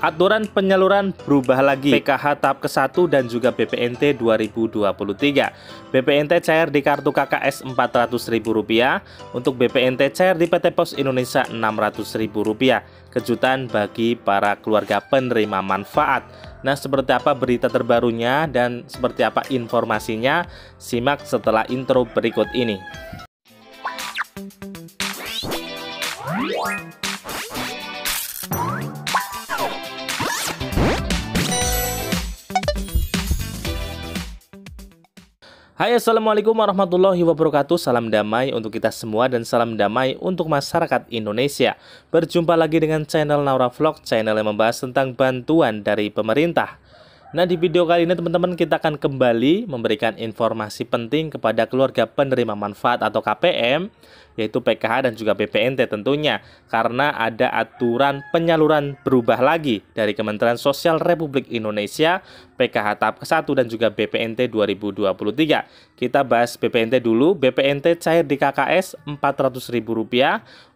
Aturan penyaluran berubah lagi PKH tahap ke-1 dan juga BPNT 2023. BPNT cair di kartu KKS Rp400.000, untuk BPNT cair di PT Pos Indonesia Rp600.000. Kejutan bagi para keluarga penerima manfaat. Nah, seperti apa berita terbarunya dan seperti apa informasinya? Simak setelah intro berikut ini. Hai Assalamualaikum warahmatullahi wabarakatuh Salam damai untuk kita semua dan salam damai untuk masyarakat Indonesia Berjumpa lagi dengan channel Naura Vlog Channel yang membahas tentang bantuan dari pemerintah Nah di video kali ini teman-teman kita akan kembali memberikan informasi penting kepada keluarga penerima manfaat atau KPM yaitu PKH dan juga BPNT tentunya karena ada aturan penyaluran berubah lagi dari Kementerian Sosial Republik Indonesia PKH tahap ke-1 dan juga BPNT 2023. Kita bahas BPNT dulu, BPNT cair di KKS Rp400.000,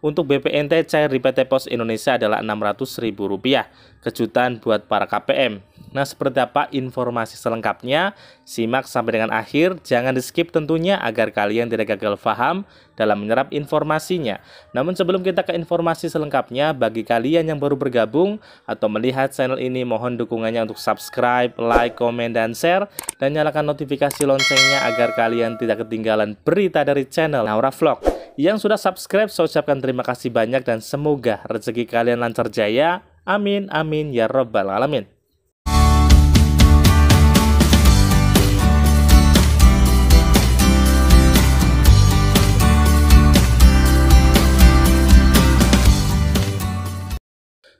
untuk BPNT cair di PT Pos Indonesia adalah Rp600.000. Kejutan buat para KPM. Nah, seperti apa informasi selengkapnya? Simak sampai dengan akhir, jangan di-skip tentunya agar kalian tidak gagal paham dalam menyerap informasinya. Namun sebelum kita ke informasi selengkapnya, bagi kalian yang baru bergabung atau melihat channel ini, mohon dukungannya untuk subscribe, like, komen, dan share, dan nyalakan notifikasi loncengnya agar kalian tidak ketinggalan berita dari channel Naura Vlog. Yang sudah subscribe, saya ucapkan terima kasih banyak dan semoga rezeki kalian lancar jaya. Amin, amin, ya robbal alamin.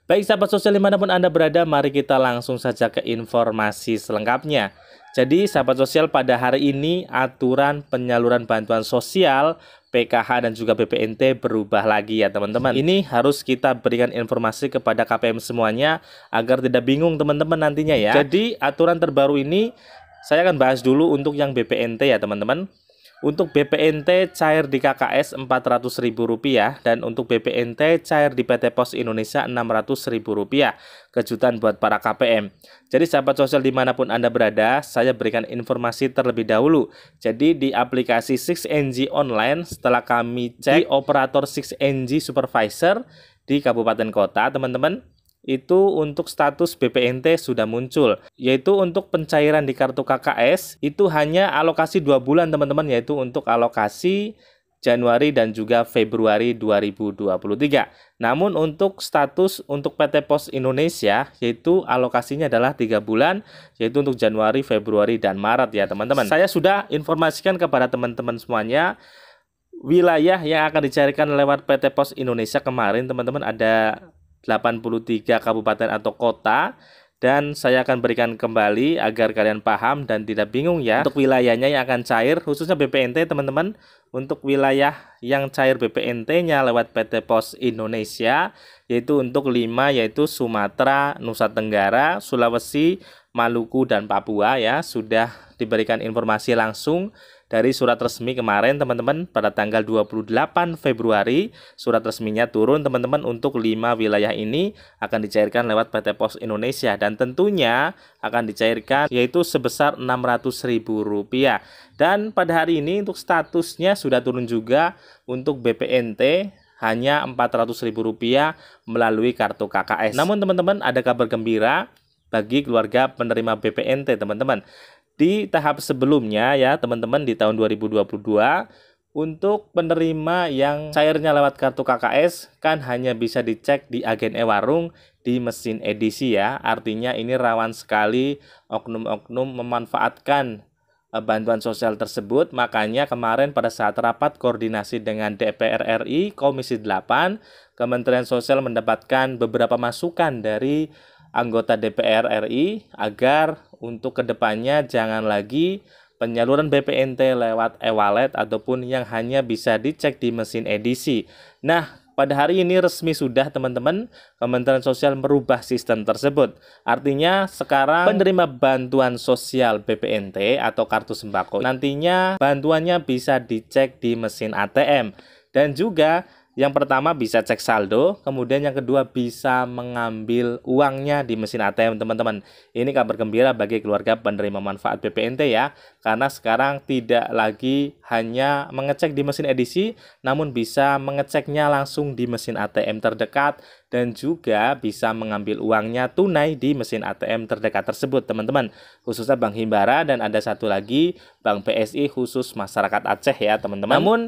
Baik sahabat sosial dimanapun Anda berada, mari kita langsung saja ke informasi selengkapnya. Jadi sahabat sosial pada hari ini aturan penyaluran bantuan sosial PKH dan juga BPNT berubah lagi ya teman-teman. Ini harus kita berikan informasi kepada KPM semuanya agar tidak bingung teman-teman nantinya ya. Jadi aturan terbaru ini saya akan bahas dulu untuk yang BPNT ya teman-teman. Untuk BPNT cair di KKS Rp400.000 dan untuk BPNT cair di PT Pos Indonesia Rp600.000. Kejutan buat para KPM. Jadi sahabat sosial dimanapun Anda berada, saya berikan informasi terlebih dahulu. Jadi di aplikasi 6NG Online setelah kami cek di operator 6NG Supervisor di Kabupaten Kota, teman-teman, itu untuk status BPNT sudah muncul yaitu untuk pencairan di kartu KKS itu hanya alokasi dua bulan teman-teman yaitu untuk alokasi Januari dan juga Februari 2023. Namun untuk status untuk PT Pos Indonesia yaitu alokasinya adalah tiga bulan yaitu untuk Januari, Februari dan Maret ya teman-teman. Saya sudah informasikan kepada teman-teman semuanya wilayah yang akan dicarikan lewat PT Pos Indonesia kemarin teman-teman ada 83 kabupaten atau kota dan saya akan berikan kembali agar kalian paham dan tidak bingung ya untuk wilayahnya yang akan cair khususnya BPNT teman-teman untuk wilayah yang cair BPNT-nya lewat PT Pos Indonesia yaitu untuk 5 yaitu Sumatera, Nusa Tenggara, Sulawesi, Maluku dan Papua ya sudah diberikan informasi langsung dari surat resmi kemarin teman-teman pada tanggal 28 Februari surat resminya turun teman-teman untuk 5 wilayah ini akan dicairkan lewat PT Pos Indonesia dan tentunya akan dicairkan yaitu sebesar Rp600.000 dan pada hari ini untuk statusnya sudah turun juga untuk BPNT hanya Rp400.000 melalui kartu KKS. Namun teman-teman ada kabar gembira bagi keluarga penerima BPNT teman-teman di tahap sebelumnya ya teman-teman di tahun 2022 untuk penerima yang cairnya lewat kartu KKS kan hanya bisa dicek di agen e-warung di mesin edisi ya. Artinya ini rawan sekali oknum-oknum memanfaatkan eh, bantuan sosial tersebut. Makanya kemarin pada saat rapat koordinasi dengan DPR RI Komisi 8, Kementerian Sosial mendapatkan beberapa masukan dari anggota DPR RI agar untuk kedepannya jangan lagi penyaluran BPNT lewat e-wallet ataupun yang hanya bisa dicek di mesin edisi. Nah, pada hari ini resmi sudah teman-teman Kementerian Sosial merubah sistem tersebut. Artinya sekarang penerima bantuan sosial BPNT atau kartu sembako nantinya bantuannya bisa dicek di mesin ATM dan juga yang pertama bisa cek saldo, kemudian yang kedua bisa mengambil uangnya di mesin ATM teman-teman. Ini kabar gembira bagi keluarga penerima manfaat BPNT ya, karena sekarang tidak lagi hanya mengecek di mesin edisi, namun bisa mengeceknya langsung di mesin ATM terdekat dan juga bisa mengambil uangnya tunai di mesin ATM terdekat tersebut teman-teman. Khususnya Bank Himbara dan ada satu lagi Bank PSI khusus masyarakat Aceh ya teman-teman. Namun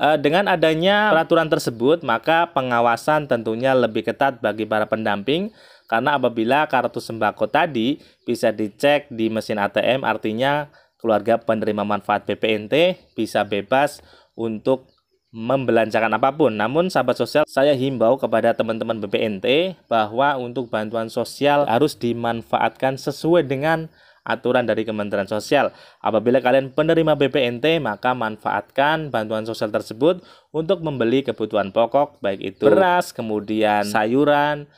Eh, dengan adanya peraturan tersebut, maka pengawasan tentunya lebih ketat bagi para pendamping karena apabila kartu sembako tadi bisa dicek di mesin ATM, artinya keluarga penerima manfaat BPNT bisa bebas untuk membelanjakan apapun. Namun sahabat sosial, saya himbau kepada teman-teman BPNT bahwa untuk bantuan sosial harus dimanfaatkan sesuai dengan aturan dari Kementerian Sosial. Apabila kalian penerima BPNT, maka manfaatkan bantuan sosial tersebut untuk membeli kebutuhan pokok, baik itu beras, kemudian sayuran,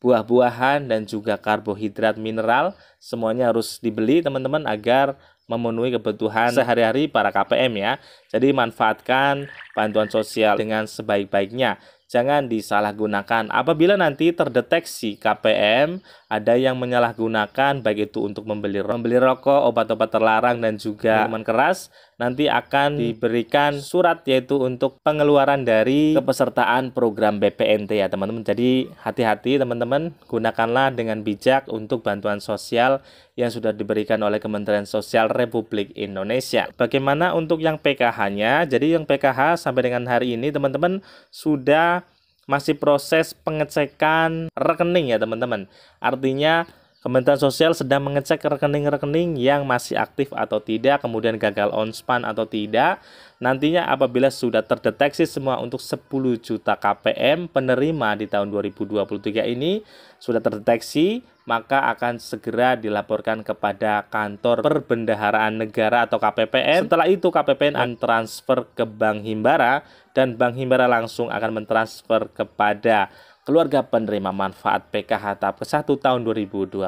buah-buahan, dan juga karbohidrat mineral. Semuanya harus dibeli teman-teman agar memenuhi kebutuhan sehari-hari para KPM ya. Jadi manfaatkan bantuan sosial dengan sebaik-baiknya. Jangan disalahgunakan. Apabila nanti terdeteksi KPM ada yang menyalahgunakan baik itu untuk membeli rokok, membeli rokok, obat-obat terlarang dan juga ya. minuman keras nanti akan diberikan surat yaitu untuk pengeluaran dari kepesertaan program BPNT ya teman-teman. Jadi hati-hati teman-teman, gunakanlah dengan bijak untuk bantuan sosial yang sudah diberikan oleh Kementerian Sosial Republik Indonesia. Bagaimana untuk yang PKH-nya? Jadi yang PKH sampai dengan hari ini teman-teman sudah masih proses pengecekan rekening ya teman-teman. Artinya Kementerian Sosial sedang mengecek rekening-rekening yang masih aktif atau tidak, kemudian gagal on span atau tidak. Nantinya apabila sudah terdeteksi semua untuk 10 juta KPM penerima di tahun 2023 ini sudah terdeteksi, maka akan segera dilaporkan kepada kantor perbendaharaan negara atau KPPN. Setelah itu KPPN akan transfer ke Bank Himbara dan Bank Himbara langsung akan mentransfer kepada keluarga penerima manfaat PKH tahap ke-1 tahun 2023.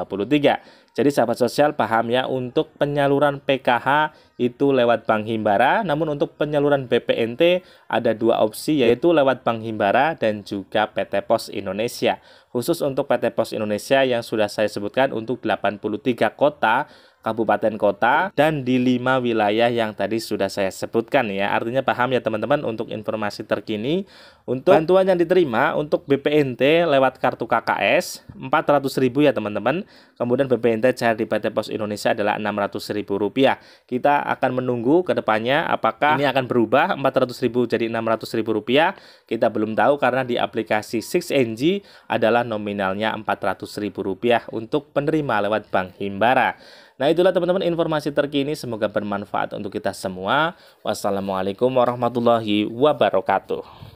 Jadi sahabat sosial paham ya untuk penyaluran PKH itu lewat Bank Himbara, namun untuk penyaluran BPNT ada dua opsi yaitu lewat Bank Himbara dan juga PT Pos Indonesia. Khusus untuk PT Pos Indonesia yang sudah saya sebutkan untuk 83 kota kabupaten kota dan di lima wilayah yang tadi sudah saya sebutkan ya. Artinya paham ya teman-teman untuk informasi terkini untuk bantuan yang diterima untuk BPNT lewat kartu KKS 400.000 ya teman-teman. Kemudian BPNT di PT Pos Indonesia adalah 600.000 rupiah Kita akan menunggu kedepannya apakah ini akan berubah 400.000 jadi 600.000 rupiah Kita belum tahu karena di aplikasi 6NG adalah nominalnya 400.000 rupiah untuk penerima lewat Bank Himbara. Nah itulah teman-teman informasi terkini semoga bermanfaat untuk kita semua. Wassalamualaikum warahmatullahi wabarakatuh.